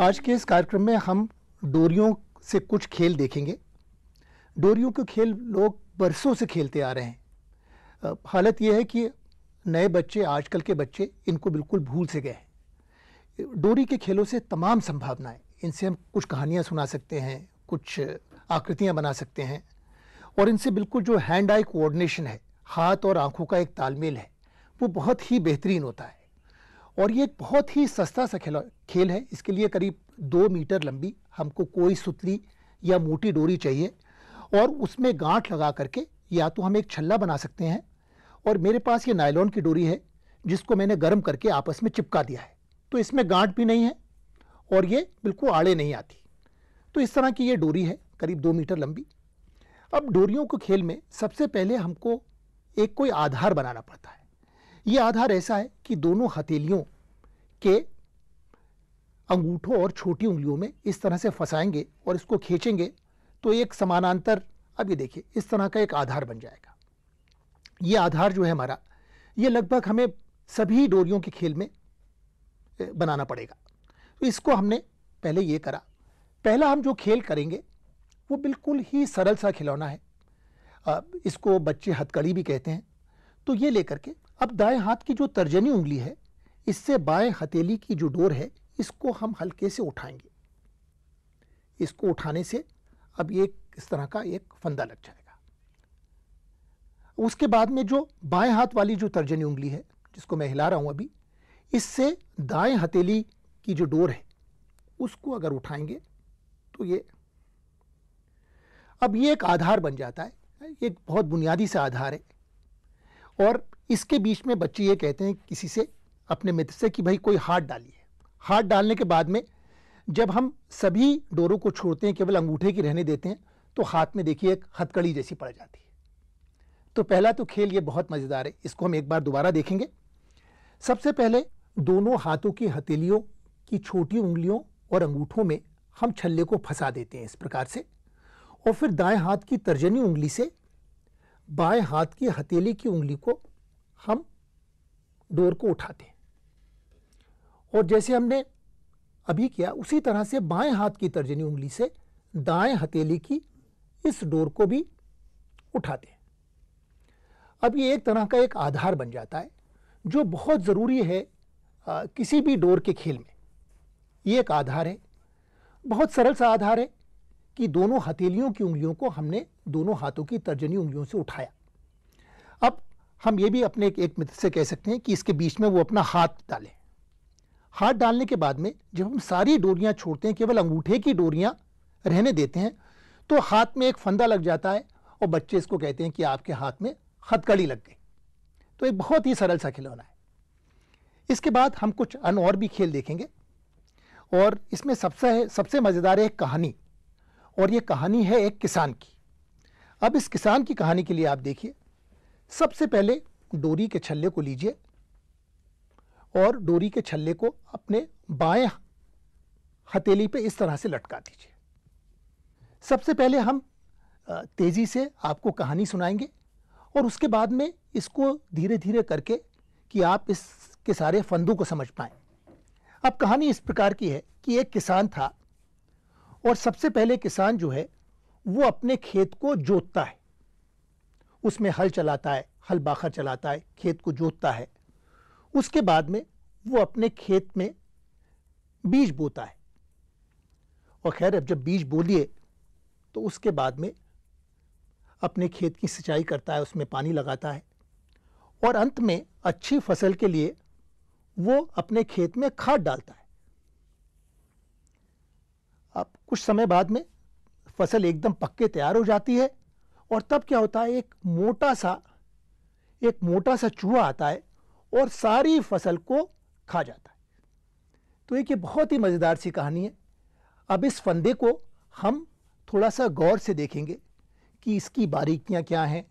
आज के इस कार्यक्रम में हम डोरियों से कुछ खेल देखेंगे डोरियों के खेल लोग बरसों से खेलते आ रहे हैं हालत यह है कि नए बच्चे आजकल के बच्चे इनको बिल्कुल भूल से गए हैं डोरी के खेलों से तमाम संभावनाएं इनसे हम कुछ कहानियां सुना सकते हैं कुछ आकृतियां बना सकते हैं और इनसे बिल्कुल जो हैंड आई कोऑर्डिनेशन है हाथ और आंखों का एक तालमेल है वो बहुत ही बेहतरीन होता है और ये एक बहुत ही सस्ता सा खेला खेल है इसके लिए करीब दो मीटर लंबी हमको कोई सुतली या मोटी डोरी चाहिए और उसमें गांठ लगा करके या तो हम एक छल्ला बना सकते हैं और मेरे पास ये नायलॉन की डोरी है जिसको मैंने गर्म करके आपस में चिपका दिया है तो इसमें गांठ भी नहीं है और ये बिल्कुल आड़े नहीं आती तो इस तरह की ये डोरी है करीब दो मीटर लंबी अब डोरियों को खेल में सबसे पहले हमको एक कोई आधार बनाना पड़ता है ये आधार ऐसा है कि दोनों हथेलियों के अंगूठों और छोटी उंगलियों में इस तरह से फंसाएंगे और इसको खींचेंगे तो एक समानांतर अब ये देखिए इस तरह का एक आधार बन जाएगा ये आधार जो है हमारा ये लगभग हमें सभी डोरियों के खेल में बनाना पड़ेगा तो इसको हमने पहले ये करा पहला हम जो खेल करेंगे वो बिल्कुल ही सरल सा खिलौना है इसको बच्चे हथकड़ी भी कहते हैं तो ये लेकर के अब दाएं हाथ की जो तर्जनी उंगली है इससे बाएं हथेली की जो डोर है इसको हम हल्के से उठाएंगे इसको उठाने से अब ये इस तरह का एक फंदा लग जाएगा उसके बाद में जो बाएं हाथ वाली जो तर्जनी उंगली है जिसको मैं हिला रहा हूं अभी इससे दाएं हथेली की जो डोर है उसको अगर उठाएंगे तो ये अब ये एक आधार बन जाता है एक बहुत बुनियादी सा आधार है और इसके बीच में बच्चे ये कहते हैं किसी से अपने मित्र से कि भाई कोई हाथ डालिए हाथ डालने के बाद में जब हम सभी डोरों को छोड़ते हैं केवल अंगूठे की रहने देते हैं तो हाथ में देखिए एक हथकड़ी जैसी पड़ जाती है तो पहला तो खेल ये बहुत मज़ेदार है इसको हम एक बार दोबारा देखेंगे सबसे पहले दोनों हाथों की हथेलियों की छोटी उंगलियों और अंगूठों में हम छल्ले को फंसा देते हैं इस प्रकार से और फिर दाएं हाथ की तर्जनी उंगली से बाएं हाथ की हथेली की उंगली को हम डोर को उठाते हैं और जैसे हमने अभी किया उसी तरह से बाएं हाथ की तर्जनी उंगली से दाएं हथेली की इस डोर को भी उठा दें अब ये एक तरह का एक आधार बन जाता है जो बहुत ज़रूरी है आ, किसी भी डोर के खेल में ये एक आधार है बहुत सरल सा आधार है कि दोनों हथेलियों की उंगलियों को हमने दोनों हाथों की तर्जनी उंगलियों से उठाया अब हम ये भी अपने एक मित्र से कह सकते हैं कि इसके बीच में वो अपना हाथ डालें हाथ डालने के बाद में जब हम सारी डोरियाँ छोड़ते हैं केवल अंगूठे की डोरियाँ रहने देते हैं तो हाथ में एक फंदा लग जाता है और बच्चे इसको कहते हैं कि आपके हाथ में खतकड़ी लग गई तो एक बहुत ही सरल सा खिलौना है इसके बाद हम कुछ अन और भी खेल देखेंगे और इसमें सबसे सबसे मज़ेदार है एक कहानी और ये कहानी है एक किसान की अब इस किसान की कहानी के लिए आप देखिए सबसे पहले डोरी के छल्ले को लीजिए और डोरी के छल्ले को अपने बाएं हथेली पे इस तरह से लटका दीजिए सबसे पहले हम तेज़ी से आपको कहानी सुनाएंगे और उसके बाद में इसको धीरे धीरे करके कि आप इसके सारे फंदों को समझ पाए अब कहानी इस प्रकार की है कि एक किसान था और सबसे पहले किसान जो है वो अपने खेत को जोतता है उसमें हल चलाता है हल बाखर चलाता है खेत को जोतता है उसके बाद में वो अपने खेत में बीज बोता है और खैर अब जब बीज बोलिए तो उसके बाद में अपने खेत की सिंचाई करता है उसमें पानी लगाता है और अंत में अच्छी फसल के लिए वो अपने खेत में खाद डालता है अब कुछ समय बाद में फसल एकदम पक्के तैयार हो जाती है और तब क्या होता है एक मोटा सा एक मोटा सा चूहा आता है और सारी फसल को खा जाता है तो एक ये बहुत ही मज़ेदार सी कहानी है अब इस फंदे को हम थोड़ा सा गौर से देखेंगे कि इसकी बारीकियां क्या हैं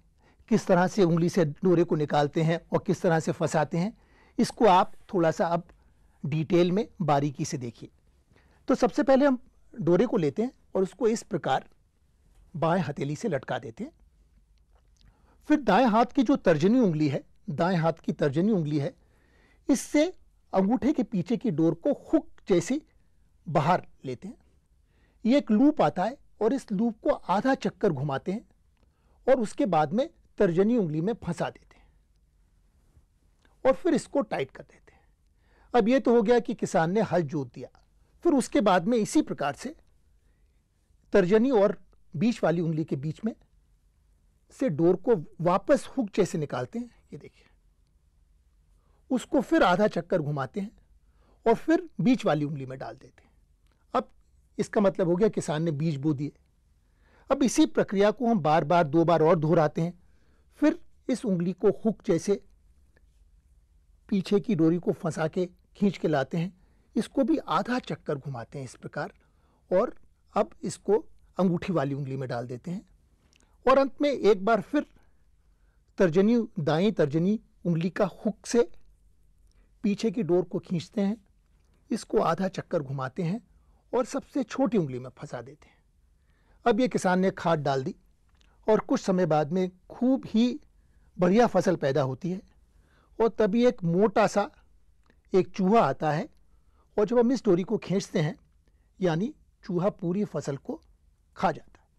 किस तरह से उंगली से डोरे को निकालते हैं और किस तरह से फंसाते हैं इसको आप थोड़ा सा अब डिटेल में बारीकी से देखिए तो सबसे पहले हम डोरे को लेते हैं और उसको इस प्रकार बाएं हथेली से लटका देते हैं फिर दाएं हाथ की जो तर्जनी उंगली है दाएं हाथ की तर्जनी उंगली है इससे अंगूठे के पीछे की डोर को हुक जैसे बाहर लेते हैं ये एक लूप आता है और इस लूप को आधा चक्कर घुमाते हैं और उसके बाद में तर्जनी उंगली में फंसा देते हैं और फिर इसको टाइट कर देते हैं अब ये तो हो गया कि किसान ने हल जोत दिया फिर उसके बाद में इसी प्रकार से तर्जनी और बीच वाली उंगली के बीच में से डोर को वापस हुक जैसे निकालते हैं ये देखिए उसको फिर आधा चक्कर घुमाते हैं और फिर बीच वाली उंगली में डाल देते हैं अब इसका मतलब हो गया किसान ने बीज बो दिए अब इसी प्रक्रिया को हम बार बार दो बार और दोहराते हैं फिर इस उंगली को हुक जैसे पीछे की डोरी को फंसा के खींच के लाते हैं इसको भी आधा चक्कर घुमाते हैं इस प्रकार और अब इसको अंगूठी वाली उंगली में डाल देते हैं और अंत में एक बार फिर तर्जनी दाएं तर्जनी उंगली का हुक से पीछे की डोर को खींचते हैं इसको आधा चक्कर घुमाते हैं और सबसे छोटी उंगली में फंसा देते हैं अब ये किसान ने खाद डाल दी और कुछ समय बाद में खूब ही बढ़िया फसल पैदा होती है और तभी एक मोटा सा एक चूहा आता है और जब हम इस डोरी को खींचते हैं यानी चूहा पूरी फसल को खा जाता है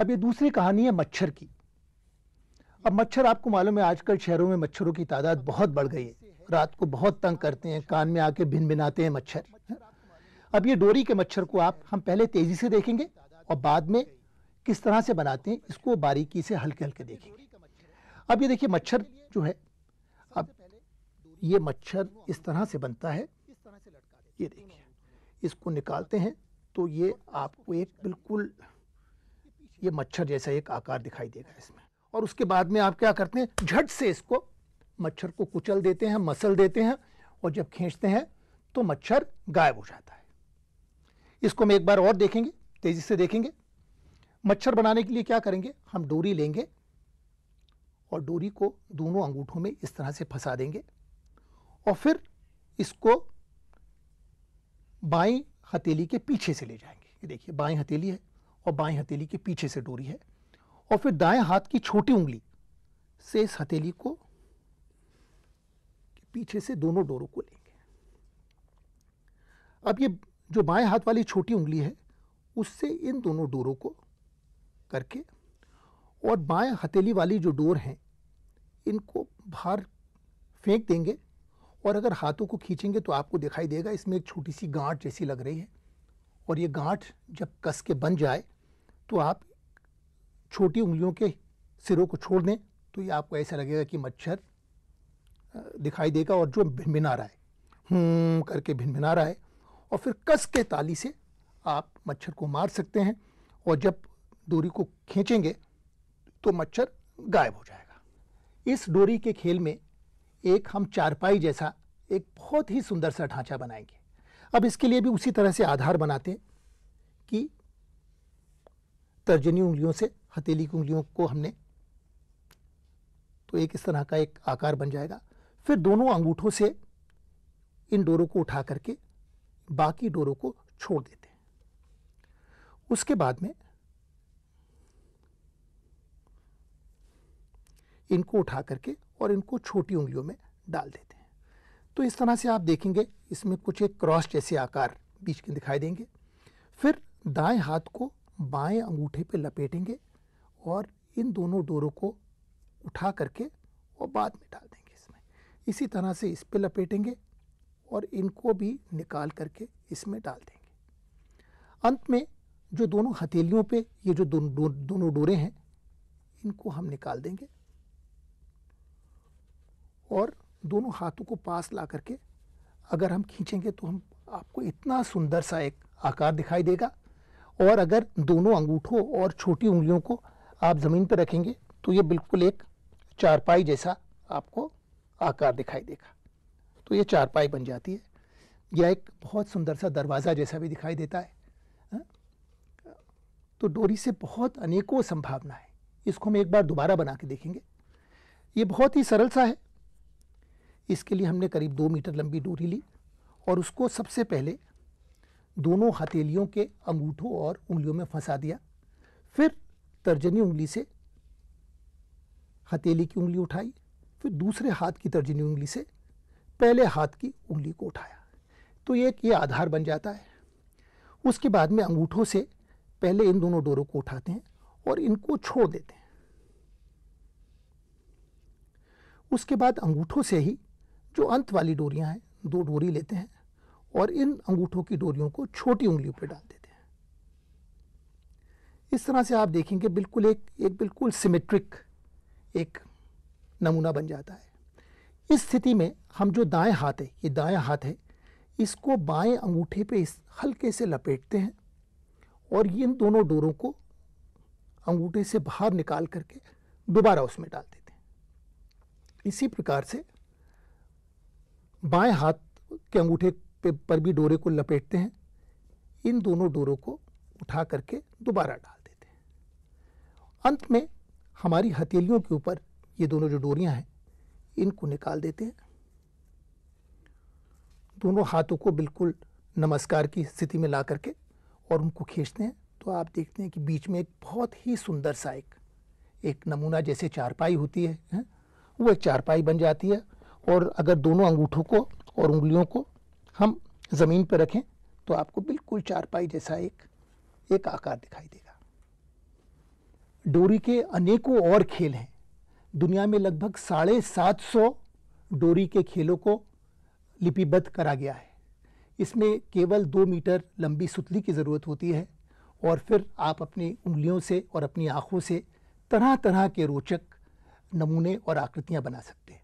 अब ये दूसरी कहानी है मच्छर की अब मच्छर आपको मालूम है आजकल शहरों में मच्छरों की तादाद बहुत बढ़ गई है रात को बहुत तंग करते हैं कान में आके भिन भिनाते हैं मच्छर अब ये डोरी के मच्छर को आप हम पहले तेजी से देखेंगे और बाद में किस तरह से बनाते हैं इसको बारीकी से हल्के हल्के देखेंगे अब ये देखिए मच्छर जो है अब ये मच्छर इस तरह से बनता है ये देखिए इसको निकालते हैं तो ये आपको एक बिल्कुल ये मच्छर जैसा एक आकार दिखाई देगा इसमें और उसके बाद में आप क्या करते हैं झट से इसको मच्छर को कुचल देते हैं मसल देते हैं और जब खींचते हैं तो मच्छर गायब हो जाता है इसको हम एक बार और देखेंगे तेज़ी से देखेंगे मच्छर बनाने के लिए क्या करेंगे हम डोरी लेंगे और डोरी को दोनों अंगूठों में इस तरह से फंसा देंगे और फिर इसको बाई हथेली के पीछे से ले जाएंगे ये देखिए बाई हथेली है और बाई हथेली के पीछे से डोरी है और फिर दाएं हाथ की छोटी उंगली से इस हथेली को पीछे से दोनों डोरों को लेंगे अब ये जो बाएं हाथ वाली छोटी उंगली है उससे इन दोनों डोरों को करके और बाएं हथेली वाली जो डोर हैं इनको बाहर फेंक देंगे और अगर हाथों को खींचेंगे तो आपको दिखाई देगा इसमें एक छोटी सी गांठ जैसी लग रही है और ये गांठ जब कस के बन जाए तो आप छोटी उंगलियों के सिरों को छोड़ दें तो ये आपको ऐसा लगेगा कि मच्छर दिखाई देगा और जो भिनभिना रहा है हूँ करके भिनभिना रहा है और फिर कस के ताली से आप मच्छर को मार सकते हैं और जब डोरी को खींचेंगे तो मच्छर गायब हो जाएगा इस डोरी के खेल में एक हम चारपाई जैसा एक बहुत ही सुंदर सा ढांचा बनाएंगे अब इसके लिए भी उसी तरह से आधार बनाते हैं कि तर्जनी उंगलियों से हथेली की उंगलियों को हमने तो एक इस तरह का एक आकार बन जाएगा फिर दोनों अंगूठों से इन डोरों को उठा करके बाकी डोरों को छोड़ देते हैं उसके बाद में इनको उठा करके और इनको छोटी उंगलियों में डाल देते हैं तो इस तरह से आप देखेंगे इसमें कुछ एक क्रॉस जैसे आकार बीच के दिखाई देंगे फिर दाएं हाथ को बाएं अंगूठे पे लपेटेंगे और इन दोनों डोरों को उठा करके और बाद में डाल देंगे इसमें इसी तरह से इस पर लपेटेंगे और इनको भी निकाल करके इसमें डाल देंगे अंत में जो दोनों हथेलियों पे ये जो दोनों दो, दोनों डोरे हैं इनको हम निकाल देंगे और दोनों हाथों को पास ला करके अगर हम खींचेंगे तो हम आपको इतना सुंदर सा एक आकार दिखाई देगा और अगर दोनों अंगूठों और छोटी उंगलियों को आप ज़मीन पर रखेंगे तो ये बिल्कुल एक चारपाई जैसा आपको आकार दिखाई देगा तो ये चारपाई बन जाती है या एक बहुत सुंदर सा दरवाज़ा जैसा भी दिखाई देता है हाँ? तो डोरी से बहुत अनेकों संभावना है इसको हम एक बार दोबारा बना के देखेंगे ये बहुत ही सरल सा है इसके लिए हमने करीब दो मीटर लंबी डोरी ली और उसको सबसे पहले दोनों हथेलियों के अंगूठों और उंगलियों में फंसा दिया फिर तर्जनी उंगली से हथेली की उंगली उठाई फिर दूसरे हाथ की तर्जनी उंगली से पहले हाथ की उंगली को उठाया तो ये एक ये आधार बन जाता है उसके बाद में अंगूठों से पहले इन दोनों डोरों को उठाते हैं और इनको छोड़ देते हैं उसके बाद अंगूठों से ही जो अंत वाली डोरियां हैं दो डोरी लेते हैं और इन अंगूठों की डोरियों को छोटी उंगलियों पर डाल देते हैं इस तरह से आप देखेंगे बिल्कुल एक एक बिल्कुल सिमेट्रिक एक नमूना बन जाता है इस स्थिति में हम जो दाएं हाथ है ये दाएं हाथ है इसको बाएं अंगूठे पे इस हल्के से लपेटते हैं और इन दोनों डोरों को अंगूठे से बाहर निकाल करके दोबारा उसमें डाल देते हैं इसी प्रकार से बाएं हाथ के अंगूठे पे पर भी डोरे को लपेटते हैं इन दोनों डोरों को उठा करके दोबारा डाल अंत में हमारी हथेलियों के ऊपर ये दोनों जो डोरियां हैं इनको निकाल देते हैं दोनों हाथों को बिल्कुल नमस्कार की स्थिति में ला करके और उनको खींचते हैं तो आप देखते हैं कि बीच में एक बहुत ही सुंदर सा एक एक नमूना जैसे चारपाई होती है, है वो एक चारपाई बन जाती है और अगर दोनों अंगूठों को और उंगलियों को हम ज़मीन पर रखें तो आपको बिल्कुल चारपाई जैसा एक एक आकार दिखाई दे डोरी के अनेकों और खेल हैं दुनिया में लगभग साढ़े सात सौ डोरी के खेलों को लिपिबद्ध करा गया है इसमें केवल दो मीटर लंबी सुतली की ज़रूरत होती है और फिर आप अपनी उंगलियों से और अपनी आँखों से तरह तरह के रोचक नमूने और आकृतियाँ बना सकते हैं